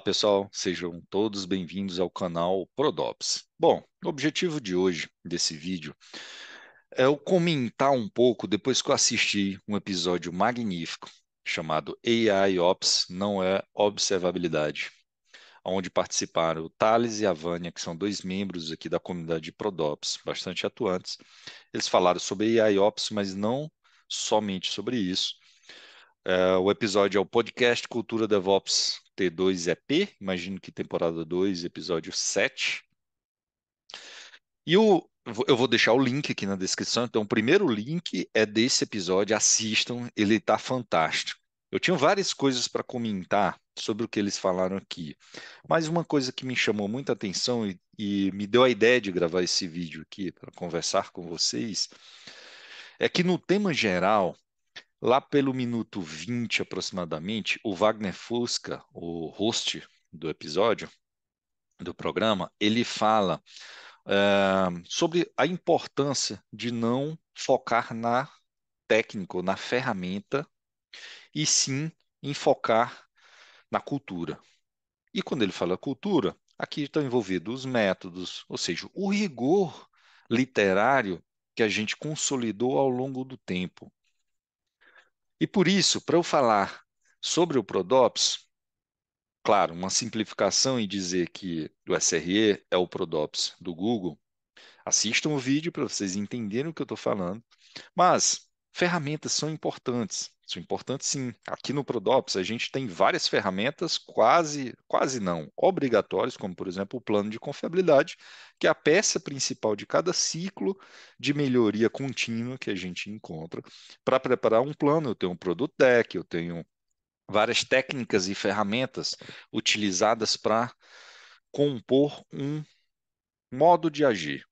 Olá, pessoal, sejam todos bem-vindos ao canal Prodops. Bom, o objetivo de hoje, desse vídeo, é eu comentar um pouco depois que eu assisti um episódio magnífico chamado AI Ops não é observabilidade, onde participaram o Thales e a Vânia, que são dois membros aqui da comunidade de Prodops, bastante atuantes. Eles falaram sobre AI Ops, mas não somente sobre isso, Uh, o episódio é o podcast Cultura DevOps T2 EP, imagino que temporada 2, episódio 7. E o, eu vou deixar o link aqui na descrição. Então, o primeiro link é desse episódio, assistam, ele está fantástico. Eu tinha várias coisas para comentar sobre o que eles falaram aqui, mas uma coisa que me chamou muita atenção e, e me deu a ideia de gravar esse vídeo aqui para conversar com vocês é que no tema geral Lá pelo minuto 20 aproximadamente, o Wagner Fusca, o host do episódio, do programa, ele fala eh, sobre a importância de não focar na técnica, na ferramenta, e sim em focar na cultura. E quando ele fala cultura, aqui estão envolvidos os métodos, ou seja, o rigor literário que a gente consolidou ao longo do tempo. E por isso, para eu falar sobre o Prodops, claro, uma simplificação em dizer que o SRE é o Prodops do Google, assistam o vídeo para vocês entenderem o que eu estou falando, mas ferramentas são importantes. Isso é importante sim. Aqui no Prodops a gente tem várias ferramentas quase, quase não obrigatórias, como por exemplo o plano de confiabilidade, que é a peça principal de cada ciclo de melhoria contínua que a gente encontra para preparar um plano. Eu tenho um produto deck, eu tenho várias técnicas e ferramentas utilizadas para compor um modo de agir.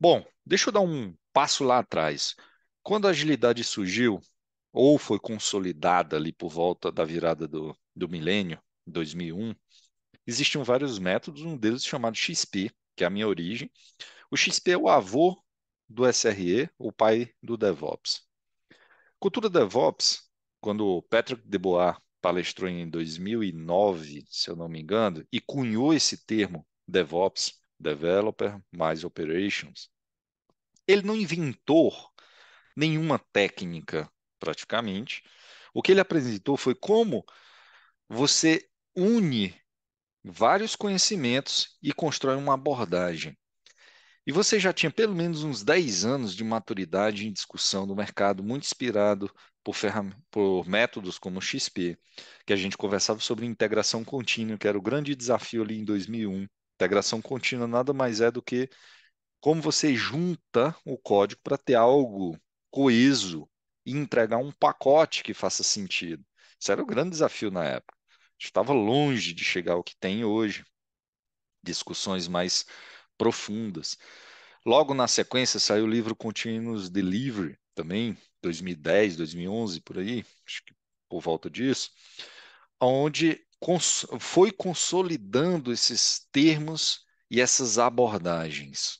Bom, deixa eu dar um passo lá atrás. Quando a agilidade surgiu, ou foi consolidada ali por volta da virada do, do milênio, 2001, existiam vários métodos, um deles chamado XP, que é a minha origem. O XP é o avô do SRE, o pai do DevOps. Cultura DevOps, quando Patrick Debois palestrou em 2009, se eu não me engano, e cunhou esse termo DevOps, Developer mais Operations, ele não inventou nenhuma técnica praticamente. O que ele apresentou foi como você une vários conhecimentos e constrói uma abordagem. E você já tinha pelo menos uns 10 anos de maturidade em discussão no mercado, muito inspirado por, por, métodos como o XP, que a gente conversava sobre integração contínua, que era o grande desafio ali em 2001. Integração contínua nada mais é do que como você junta o código para ter algo coeso, e entregar um pacote que faça sentido. Isso era o grande desafio na época. Estava longe de chegar ao que tem hoje. Discussões mais profundas. Logo na sequência saiu o livro Continuous Delivery, também 2010, 2011 por aí, acho que por volta disso, onde cons foi consolidando esses termos e essas abordagens.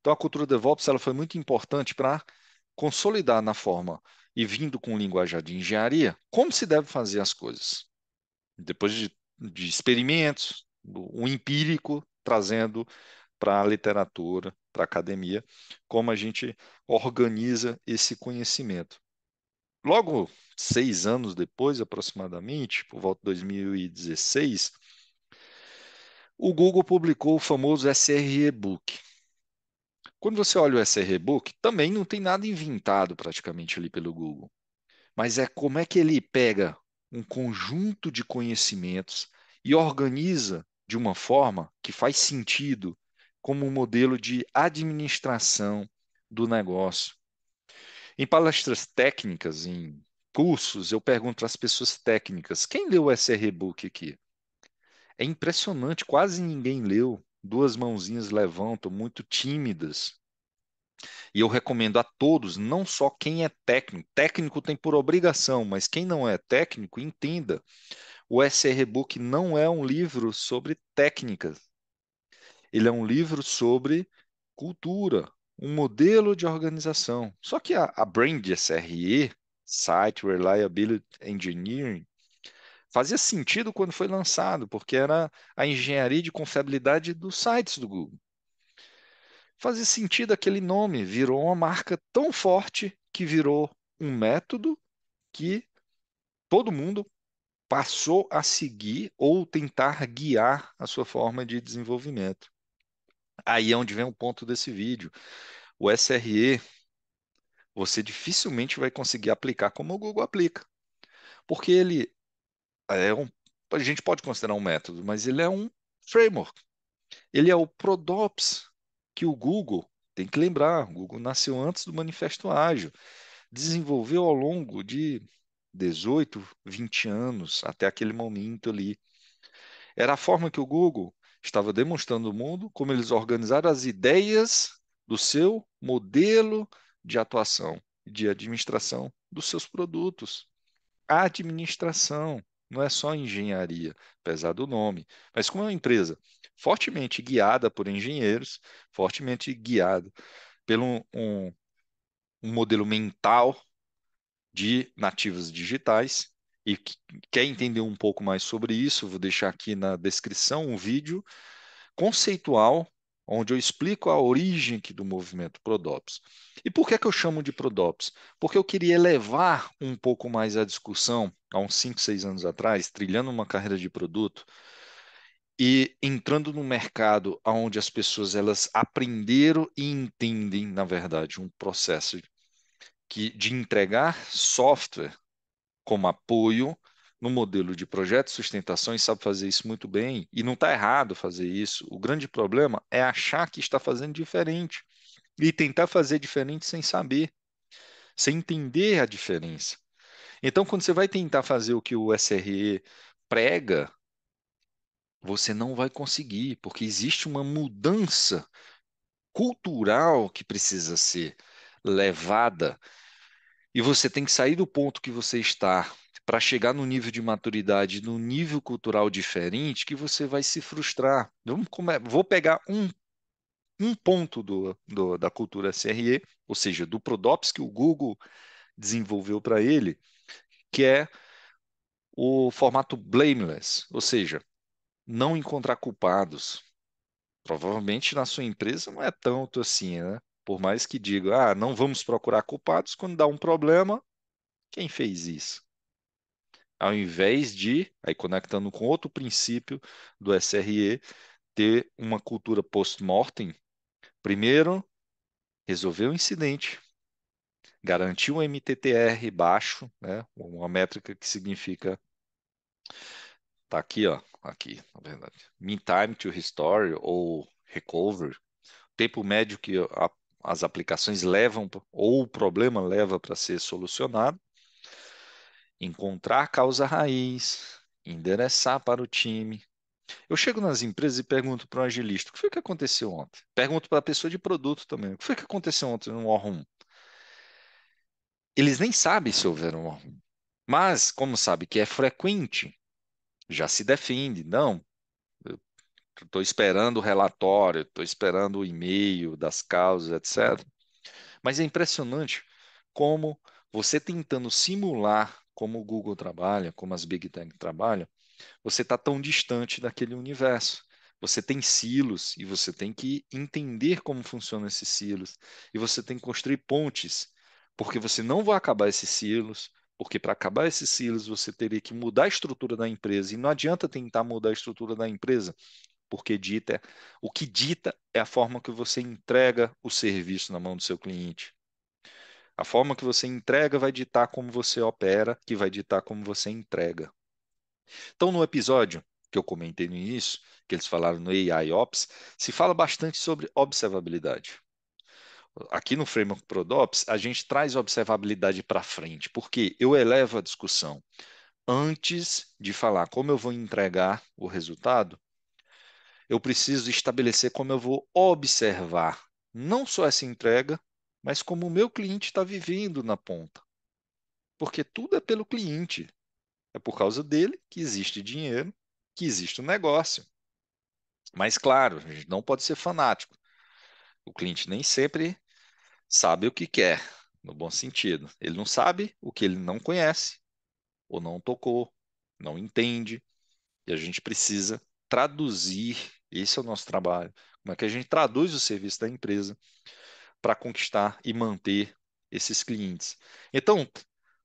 Então a cultura DevOps ela foi muito importante para consolidar na forma e vindo com linguajar de engenharia, como se deve fazer as coisas. Depois de, de experimentos, o um empírico trazendo para a literatura, para a academia, como a gente organiza esse conhecimento. Logo seis anos depois, aproximadamente, por volta de 2016, o Google publicou o famoso SRE Book, quando você olha o SR Book, também não tem nada inventado praticamente ali pelo Google. Mas é como é que ele pega um conjunto de conhecimentos e organiza de uma forma que faz sentido como um modelo de administração do negócio. Em palestras técnicas, em cursos, eu pergunto às pessoas técnicas: quem leu o SR Book aqui? É impressionante, quase ninguém leu duas mãozinhas levantam, muito tímidas. E eu recomendo a todos, não só quem é técnico, técnico tem por obrigação, mas quem não é técnico, entenda. O SR Book não é um livro sobre técnica. Ele é um livro sobre cultura, um modelo de organização. Só que a, a brand SRE, Site Reliability Engineering, fazia sentido quando foi lançado, porque era a engenharia de confiabilidade dos sites do Google. Fazia sentido aquele nome, virou uma marca tão forte que virou um método que todo mundo passou a seguir ou tentar guiar a sua forma de desenvolvimento. Aí é onde vem o ponto desse vídeo. O SRE, você dificilmente vai conseguir aplicar como o Google aplica, porque ele é um, a gente pode considerar um método, mas ele é um framework. Ele é o Prodops que o Google tem que lembrar. O Google nasceu antes do Manifesto Ágil, desenvolveu ao longo de 18, 20 anos até aquele momento ali. Era a forma que o Google estava demonstrando ao mundo como eles organizaram as ideias do seu modelo de atuação, de administração dos seus produtos. A administração não é só engenharia, apesar do nome, mas como é uma empresa fortemente guiada por engenheiros, fortemente guiada pelo um, um modelo mental de nativos digitais e que quer entender um pouco mais sobre isso, vou deixar aqui na descrição um vídeo conceitual onde eu explico a origem do movimento Prodops. E por que, é que eu chamo de Prodops? Porque eu queria elevar um pouco mais a discussão, há uns 5, 6 anos atrás, trilhando uma carreira de produto e entrando num mercado onde as pessoas elas aprenderam e entendem, na verdade, um processo que, de entregar software como apoio no modelo de projeto de sustentação e sabe fazer isso muito bem, e não está errado fazer isso. O grande problema é achar que está fazendo diferente e tentar fazer diferente sem saber, sem entender a diferença. Então, quando você vai tentar fazer o que o SRE prega, você não vai conseguir, porque existe uma mudança cultural que precisa ser levada. E você tem que sair do ponto que você está para chegar no nível de maturidade, no nível cultural diferente, que você vai se frustrar. Vou pegar um, um ponto do, do, da cultura CRE, ou seja, do Prodops que o Google desenvolveu para ele, que é o formato blameless, ou seja, não encontrar culpados. Provavelmente na sua empresa não é tanto assim, né? Por mais que diga, ah, não vamos procurar culpados, quando dá um problema, quem fez isso? ao invés de, aí conectando com outro princípio do SRE, ter uma cultura post-mortem, primeiro, resolver o incidente, garantir um MTTR baixo, né, uma métrica que significa tá aqui, ó, aqui, na verdade, mean time to restore ou recover, tempo médio que a, as aplicações levam ou o problema leva para ser solucionado encontrar a causa raiz, endereçar para o time. Eu chego nas empresas e pergunto para o agilista: o que foi que aconteceu ontem? Pergunto para a pessoa de produto também: o que foi que aconteceu ontem no War Room? Eles nem sabem se houveram um War Room. Mas, como sabe que é frequente, já se defende. Não, estou esperando o relatório, estou esperando o e-mail das causas, etc. Mas é impressionante como você tentando simular como o Google trabalha, como as Big Tech trabalham, você está tão distante daquele universo. Você tem silos e você tem que entender como funcionam esses silos. E você tem que construir pontes, porque você não vai acabar esses silos, porque para acabar esses silos você teria que mudar a estrutura da empresa. E não adianta tentar mudar a estrutura da empresa, porque dita é o que dita é a forma que você entrega o serviço na mão do seu cliente. A forma que você entrega vai ditar como você opera, que vai ditar como você entrega. Então, no episódio que eu comentei no início, que eles falaram no AI Ops, se fala bastante sobre observabilidade. Aqui no framework ProDops, a gente traz observabilidade para frente, porque eu elevo a discussão. Antes de falar como eu vou entregar o resultado, eu preciso estabelecer como eu vou observar não só essa entrega, mas como o meu cliente está vivendo na ponta. Porque tudo é pelo cliente. É por causa dele que existe dinheiro, que existe o um negócio. Mas, claro, a gente não pode ser fanático. O cliente nem sempre sabe o que quer, no bom sentido. Ele não sabe o que ele não conhece, ou não tocou, não entende. E a gente precisa traduzir. Esse é o nosso trabalho. Como é que a gente traduz o serviço da empresa? para conquistar e manter esses clientes. Então,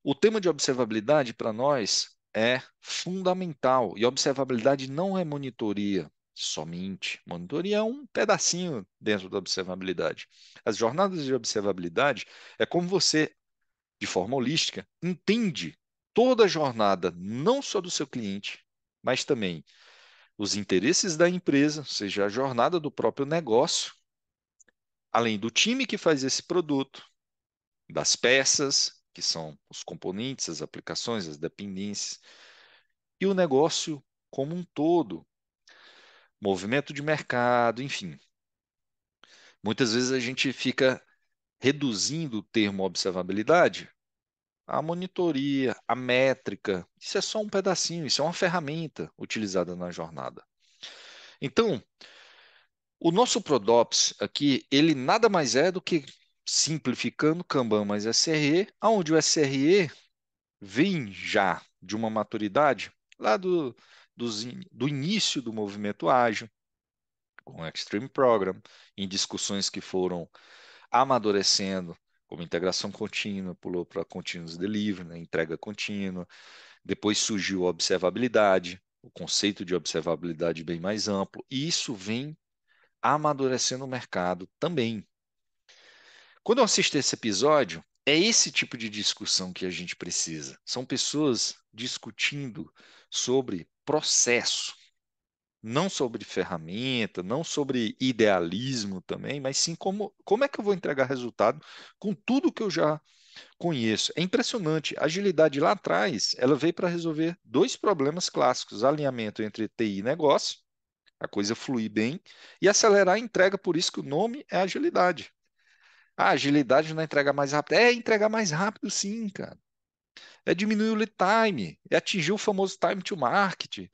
o tema de observabilidade para nós é fundamental e observabilidade não é monitoria somente. Monitoria é um pedacinho dentro da observabilidade. As jornadas de observabilidade é como você, de forma holística, entende toda a jornada, não só do seu cliente, mas também os interesses da empresa, ou seja, a jornada do próprio negócio, além do time que faz esse produto, das peças, que são os componentes, as aplicações, as dependências, e o negócio como um todo, movimento de mercado, enfim. Muitas vezes a gente fica reduzindo o termo observabilidade à monitoria, à métrica. Isso é só um pedacinho, isso é uma ferramenta utilizada na jornada. Então, o nosso Prodops aqui, ele nada mais é do que, simplificando, Kanban mais SRE, onde o SRE vem já de uma maturidade lá do, do, do início do movimento ágil, com o Extreme Program, em discussões que foram amadurecendo, como integração contínua, pulou para continuous delivery, né, entrega contínua. Depois surgiu a observabilidade, o conceito de observabilidade bem mais amplo, e isso vem amadurecendo o mercado também. Quando eu assisto esse episódio, é esse tipo de discussão que a gente precisa. São pessoas discutindo sobre processo, não sobre ferramenta, não sobre idealismo também, mas sim como, como é que eu vou entregar resultado com tudo que eu já conheço. É impressionante. A agilidade lá atrás, ela veio para resolver dois problemas clássicos: alinhamento entre TI e negócio a coisa fluir bem e acelerar a entrega, por isso que o nome é agilidade. A agilidade não é entrega mais rápida. É entregar mais rápido, sim, cara. É diminuir o lead time, é atingir o famoso time to market,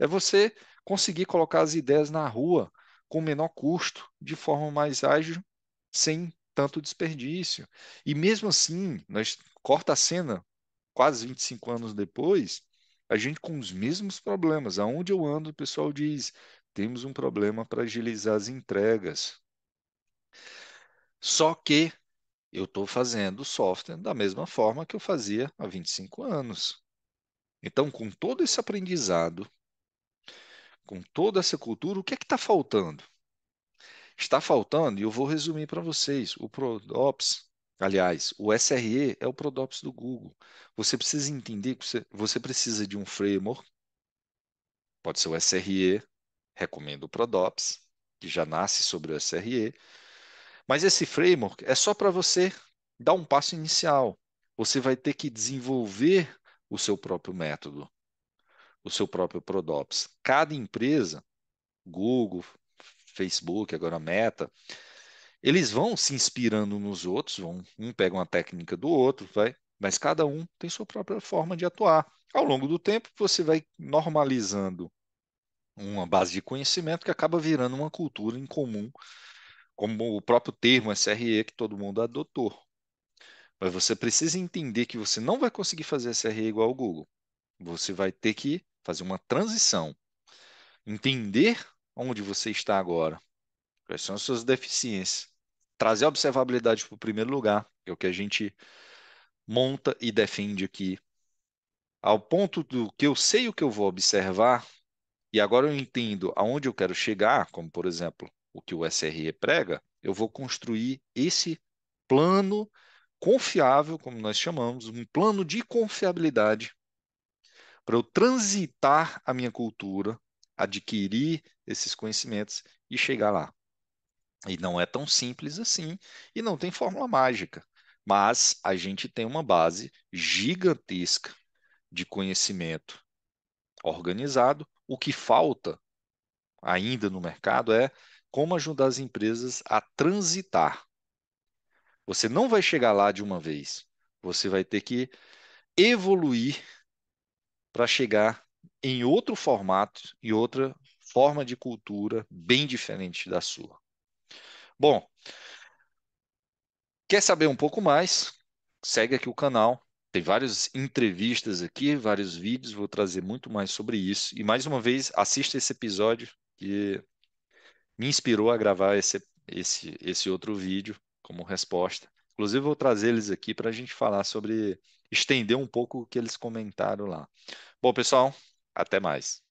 é você conseguir colocar as ideias na rua com menor custo, de forma mais ágil, sem tanto desperdício. E mesmo assim, nós corta a cena quase 25 anos depois, a gente com os mesmos problemas. Aonde eu ando, o pessoal diz: temos um problema para agilizar as entregas. Só que eu estou fazendo software da mesma forma que eu fazia há 25 anos. Então, com todo esse aprendizado, com toda essa cultura, o que é que está faltando? Está faltando, e eu vou resumir para vocês, o ProDops, aliás, o SRE é o ProDops do Google. Você precisa entender que você precisa de um framework, pode ser o SRE, recomendo o Prodops, que já nasce sobre o SRE, mas esse framework é só para você dar um passo inicial. Você vai ter que desenvolver o seu próprio método, o seu próprio Prodops. Cada empresa, Google, Facebook, agora Meta, eles vão se inspirando nos outros, vão, um pega uma técnica do outro, vai, mas cada um tem sua própria forma de atuar. Ao longo do tempo, você vai normalizando uma base de conhecimento que acaba virando uma cultura em comum, como o próprio termo SRE que todo mundo adotou. Mas você precisa entender que você não vai conseguir fazer SRE igual ao Google. Você vai ter que fazer uma transição, entender onde você está agora, quais são as suas deficiências, trazer a observabilidade para o primeiro lugar, que é o que a gente monta e defende aqui, ao ponto do que eu sei o que eu vou observar, e agora eu entendo aonde eu quero chegar, como por exemplo o que o SRE prega, eu vou construir esse plano confiável, como nós chamamos, um plano de confiabilidade para eu transitar a minha cultura, adquirir esses conhecimentos e chegar lá. E não é tão simples assim, e não tem fórmula mágica, mas a gente tem uma base gigantesca de conhecimento organizado o que falta ainda no mercado é como ajudar as empresas a transitar. Você não vai chegar lá de uma vez. Você vai ter que evoluir para chegar em outro formato e outra forma de cultura bem diferente da sua. Bom, quer saber um pouco mais? Segue aqui o canal, tem várias entrevistas aqui, vários vídeos, vou trazer muito mais sobre isso. E mais uma vez, assista esse episódio que me inspirou a gravar esse, esse, esse outro vídeo como resposta. Inclusive, vou trazer eles aqui para a gente falar sobre, estender um pouco o que eles comentaram lá. Bom, pessoal, até mais.